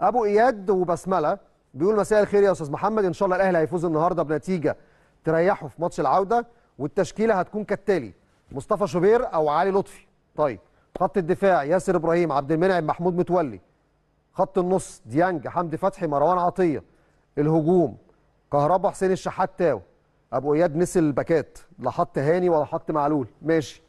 ابو اياد وبسمله بيقول مساء الخير يا استاذ محمد ان شاء الله الاهلي هيفوز النهارده بنتيجه تريحه في ماتش العوده والتشكيله هتكون كالتالي مصطفى شوبير او علي لطفي طيب خط الدفاع ياسر ابراهيم عبد المنعم محمود متولي خط النص ديانج حمدي فتحي مروان عطيه الهجوم كهربا حسين الشحات تاو ابو اياد نسي الباكات لا حط هاني ولا حط معلول ماشي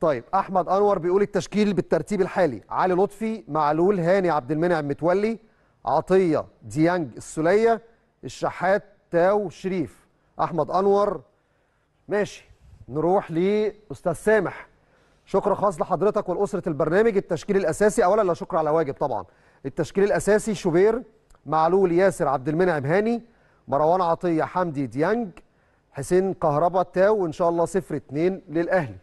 طيب احمد انور بيقول التشكيل بالترتيب الحالي علي لطفي معلول هاني عبد المنعم متولي عطيه ديانج السوليه الشحات تاو شريف احمد انور ماشي نروح لاستاذ سامح شكر خاص لحضرتك ولأسرة البرنامج التشكيل الأساسي أولا لا شكر على واجب طبعا التشكيل الأساسي شوبير معلول ياسر عبد المنعم هاني مروان عطية حمدي ديانج حسين كهربا تاو وإن شاء الله صفر اتنين للأهلي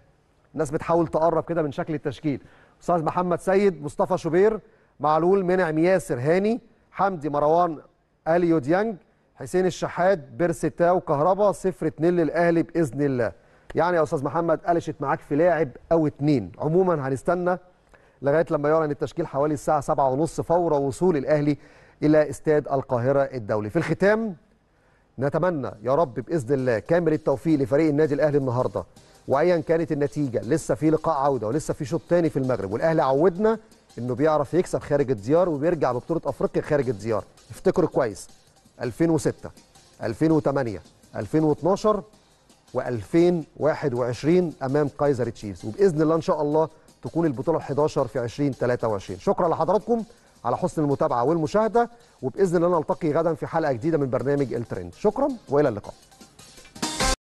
الناس بتحاول تقرب كده من شكل التشكيل أستاذ محمد سيد مصطفى شوبير معلول منعم ياسر هاني حمدي مروان أليو ديانج حسين الشحات بيرسي تاو كهربا صفر اتنين للأهلي بإذن الله يعني يا استاذ محمد قلشت معاك في لاعب او اتنين عموما هنستنى لغايه لما يعلن التشكيل حوالي الساعه 7:30 فور وصول الاهلي الى استاد القاهره الدولي في الختام نتمنى يا رب باذن الله كامل التوفيق لفريق النادي الاهلي النهارده وايا كانت النتيجه لسه في لقاء عوده ولسه في شوط تاني في المغرب والاهلي عودنا انه بيعرف يكسب خارج الديار وبيرجع ببطوله افريقيا خارج الديار افتكروا كويس 2006 2008 2012 و2021 امام كايزر تشيفز وباذن الله ان شاء الله تكون البطوله ال11 في 2023 شكرا لحضراتكم على حسن المتابعه والمشاهده وباذن الله نلتقي غدا في حلقه جديده من برنامج الترند شكرا والى اللقاء